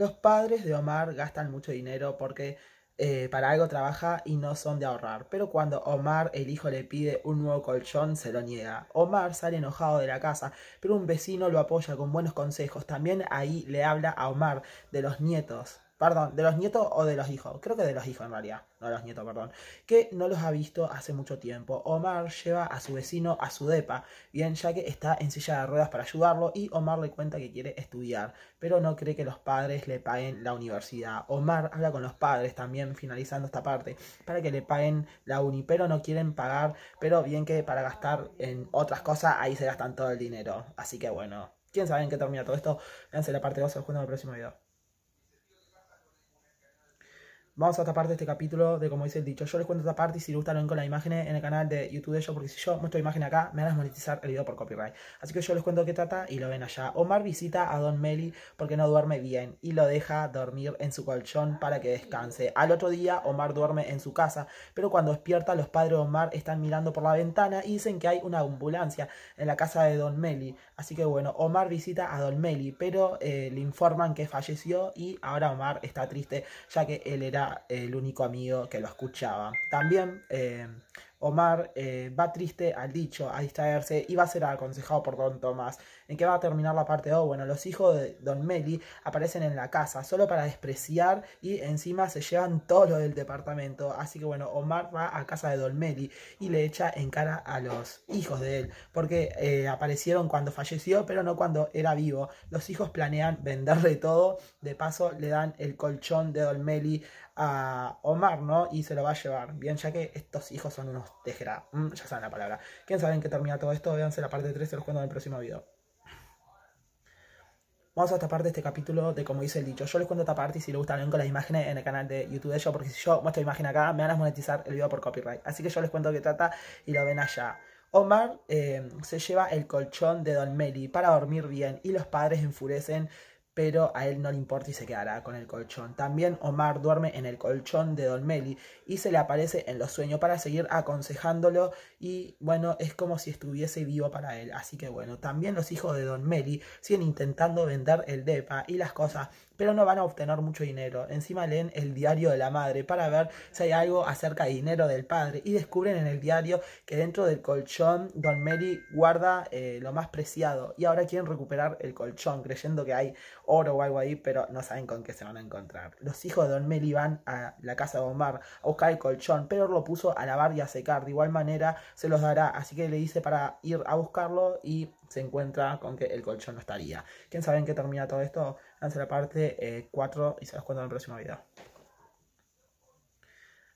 Los padres de Omar gastan mucho dinero porque eh, para algo trabaja y no son de ahorrar, pero cuando Omar, el hijo, le pide un nuevo colchón, se lo niega. Omar sale enojado de la casa, pero un vecino lo apoya con buenos consejos. También ahí le habla a Omar de los nietos Perdón, de los nietos o de los hijos. Creo que de los hijos en realidad, no de los nietos, perdón. Que no los ha visto hace mucho tiempo. Omar lleva a su vecino a su depa, bien, ya que está en silla de ruedas para ayudarlo y Omar le cuenta que quiere estudiar, pero no cree que los padres le paguen la universidad. Omar habla con los padres también, finalizando esta parte, para que le paguen la uni, pero no quieren pagar, pero bien que para gastar en otras cosas, ahí se gastan todo el dinero. Así que bueno, quién sabe en qué termina todo esto. Véanse la parte 2, se en el próximo video. Vamos a esta parte de este capítulo de como dice el dicho. Yo les cuento esta parte y si les gusta lo ven con la imagen en el canal de YouTube de ellos, porque si yo muestro imagen acá, me van a desmonetizar el video por copyright. Así que yo les cuento qué trata y lo ven allá. Omar visita a Don Meli porque no duerme bien y lo deja dormir en su colchón para que descanse. Al otro día, Omar duerme en su casa, pero cuando despierta, los padres de Omar están mirando por la ventana y dicen que hay una ambulancia en la casa de Don Meli. Así que bueno, Omar visita a Don Meli, pero eh, le informan que falleció y ahora Omar está triste, ya que él era el único amigo que lo escuchaba. También eh, Omar eh, va triste al dicho, a distraerse y va a ser aconsejado por Don Tomás. ¿En qué va a terminar la parte O? Bueno, los hijos de Don Meli aparecen en la casa solo para despreciar y encima se llevan todo lo del departamento. Así que bueno, Omar va a casa de Don Meli y le echa en cara a los hijos de él, porque eh, aparecieron cuando falleció, pero no cuando era vivo. Los hijos planean venderle todo, de paso le dan el colchón de Don Meli a Omar, ¿no? Y se lo va a llevar. Bien, ya que estos hijos son unos dejera mm, ya saben la palabra. ¿Quién sabe en qué termina todo esto? Véanse la parte 3, se los cuento en el próximo video. Vamos a parte de este capítulo de como dice el dicho. Yo les cuento esta parte y si les gusta ven con las imágenes en el canal de YouTube de ellos, porque si yo muestro imagen acá, me van a monetizar el video por copyright. Así que yo les cuento qué trata y lo ven allá. Omar eh, se lleva el colchón de Don Meli para dormir bien y los padres enfurecen pero a él no le importa y se quedará con el colchón. También Omar duerme en el colchón de Don Meli y se le aparece en los sueños para seguir aconsejándolo y bueno, es como si estuviese vivo para él. Así que bueno, también los hijos de Don Meli siguen intentando vender el DEPA y las cosas pero no van a obtener mucho dinero. Encima leen el diario de la madre para ver si hay algo acerca de dinero del padre y descubren en el diario que dentro del colchón Don Mary guarda eh, lo más preciado y ahora quieren recuperar el colchón creyendo que hay oro o algo ahí, pero no saben con qué se van a encontrar. Los hijos de Don Mary van a la casa de Omar a buscar el colchón, pero lo puso a lavar y a secar. De igual manera se los dará, así que le dice para ir a buscarlo y se encuentra con que el colchón no estaría. ¿Quién sabe en qué termina todo esto? Hace la parte 4 y se los cuento en el próximo video.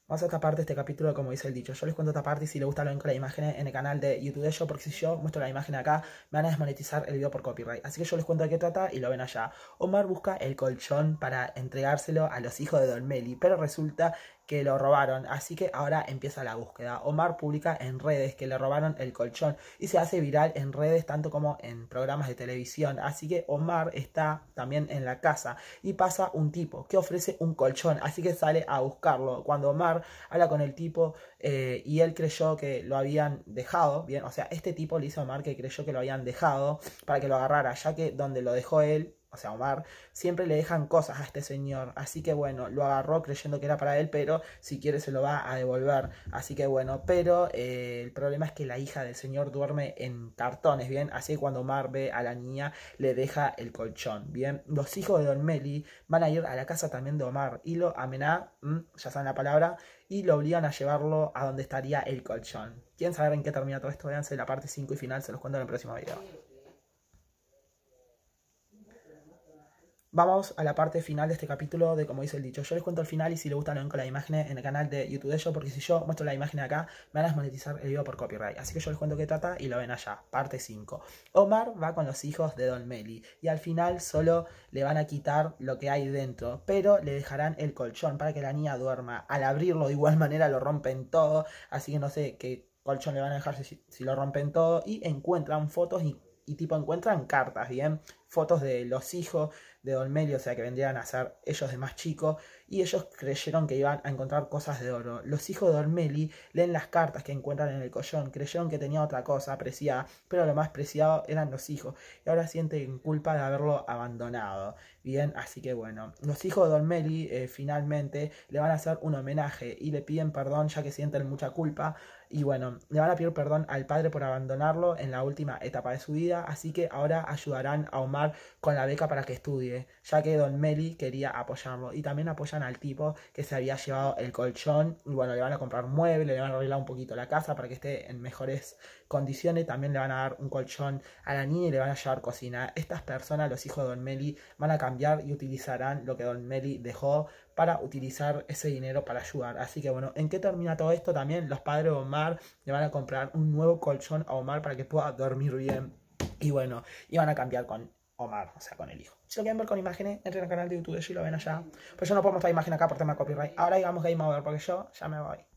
Vamos a esta parte, este capítulo, como dice el dicho. Yo les cuento esta parte y si les gusta lo ven con las imágenes en el canal de YouTube de yo, porque si yo muestro la imagen acá, me van a desmonetizar el video por copyright. Así que yo les cuento de qué trata y lo ven allá. Omar busca el colchón para entregárselo a los hijos de Don Meli, pero resulta que lo robaron, así que ahora empieza la búsqueda. Omar publica en redes que le robaron el colchón y se hace viral en redes tanto como en programas de televisión, así que Omar está también en la casa y pasa un tipo que ofrece un colchón, así que sale a buscarlo. Cuando Omar habla con el tipo eh, y él creyó que lo habían dejado, bien, o sea, este tipo le hizo a Omar que creyó que lo habían dejado para que lo agarrara, ya que donde lo dejó él o sea, Omar, siempre le dejan cosas a este señor. Así que bueno, lo agarró creyendo que era para él, pero si quiere se lo va a devolver. Así que bueno, pero eh, el problema es que la hija del señor duerme en cartones, ¿bien? Así que cuando Omar ve a la niña, le deja el colchón, ¿bien? Los hijos de Don Meli van a ir a la casa también de Omar y lo amená, ya saben la palabra, y lo obligan a llevarlo a donde estaría el colchón. ¿Quién sabe en qué termina todo esto? Véanse la parte 5 y final, se los cuento en el próximo video. Vamos a la parte final de este capítulo de como dice el dicho. Yo les cuento el final y si les gusta lo ven con la imagen en el canal de YouTube de ellos, porque si yo muestro la imagen acá, me van a desmonetizar el video por copyright. Así que yo les cuento qué trata y lo ven allá, parte 5. Omar va con los hijos de Don Meli y al final solo le van a quitar lo que hay dentro, pero le dejarán el colchón para que la niña duerma. Al abrirlo de igual manera lo rompen todo, así que no sé qué colchón le van a dejar si lo rompen todo y encuentran fotos y y tipo encuentran cartas, bien, fotos de los hijos de Don o sea que vendrían a ser ellos de más chico, y ellos creyeron que iban a encontrar cosas de oro. Los hijos de Don leen las cartas que encuentran en el collón, creyeron que tenía otra cosa apreciada, pero lo más preciado eran los hijos, y ahora sienten culpa de haberlo abandonado. Bien, así que bueno, los hijos de Don eh, finalmente le van a hacer un homenaje y le piden perdón ya que sienten mucha culpa y bueno, le van a pedir perdón al padre por abandonarlo en la última etapa de su vida, así que ahora ayudarán a Omar con la beca para que estudie, ya que Don Meli quería apoyarlo. Y también apoyan al tipo que se había llevado el colchón. Y bueno, le van a comprar muebles, le van a arreglar un poquito la casa para que esté en mejores condiciones. También le van a dar un colchón a la niña y le van a llevar cocina. Estas personas, los hijos de Don Meli, van a cambiar y utilizarán lo que Don Meli dejó para utilizar ese dinero para ayudar. Así que bueno, ¿en qué termina todo esto? También los padres de Omar le van a comprar un nuevo colchón a Omar para que pueda dormir bien. Y bueno, y van a cambiar con Omar, o sea, con el hijo. Si lo quieren ver con imágenes, entren al canal de YouTube Si lo ven allá. Pues yo no puedo mostrar imagen acá por tema copyright. Ahora digamos Game Over porque yo ya me voy.